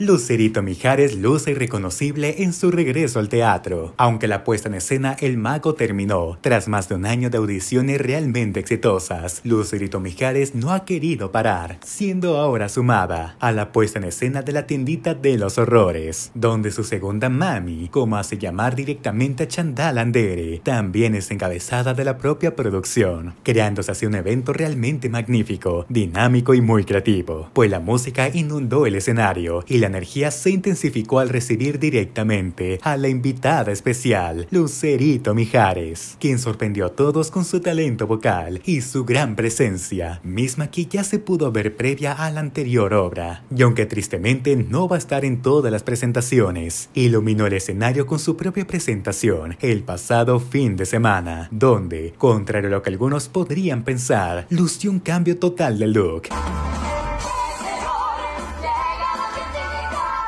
Lucerito Mijares luce irreconocible en su regreso al teatro, aunque la puesta en escena El Mago terminó tras más de un año de audiciones realmente exitosas. Lucerito Mijares no ha querido parar, siendo ahora sumada a la puesta en escena de la tiendita de los horrores, donde su segunda mami, como hace llamar directamente a Chandal Andere, también es encabezada de la propia producción, creándose así un evento realmente magnífico, dinámico y muy creativo, pues la música inundó el escenario y la la energía se intensificó al recibir directamente a la invitada especial, Lucerito Mijares, quien sorprendió a todos con su talento vocal y su gran presencia, misma que ya se pudo ver previa a la anterior obra, y aunque tristemente no va a estar en todas las presentaciones, iluminó el escenario con su propia presentación el pasado fin de semana, donde, contrario a lo que algunos podrían pensar, lució un cambio total de look.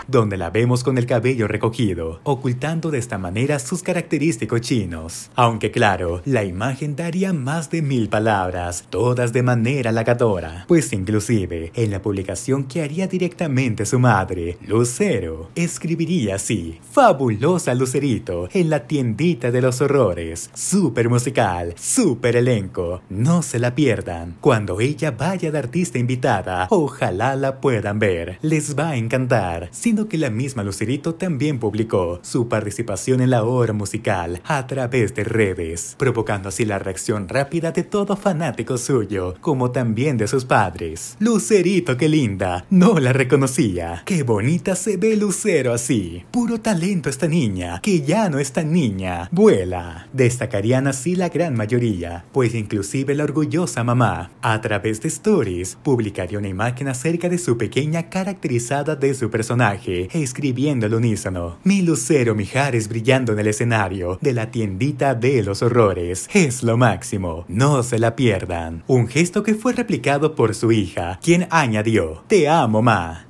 donde la vemos con el cabello recogido, ocultando de esta manera sus característicos chinos. Aunque claro, la imagen daría más de mil palabras, todas de manera halagadora, pues inclusive en la publicación que haría directamente su madre, Lucero, escribiría así, fabulosa Lucerito, en la tiendita de los horrores, super musical, super elenco, no se la pierdan, cuando ella vaya de artista invitada, ojalá la puedan ver, les va a encantar, sin que la misma Lucerito también publicó su participación en la obra musical a través de redes, provocando así la reacción rápida de todo fanático suyo, como también de sus padres. Lucerito, qué linda, no la reconocía. Qué bonita se ve Lucero así. Puro talento esta niña, que ya no es tan niña, vuela. Destacarían así la gran mayoría, pues inclusive la orgullosa mamá, a través de stories, publicaría una imagen acerca de su pequeña caracterizada de su personaje escribiendo al unísono. Mi lucero Mijares brillando en el escenario de la tiendita de los horrores. Es lo máximo. No se la pierdan. Un gesto que fue replicado por su hija, quien añadió, Te amo, ma.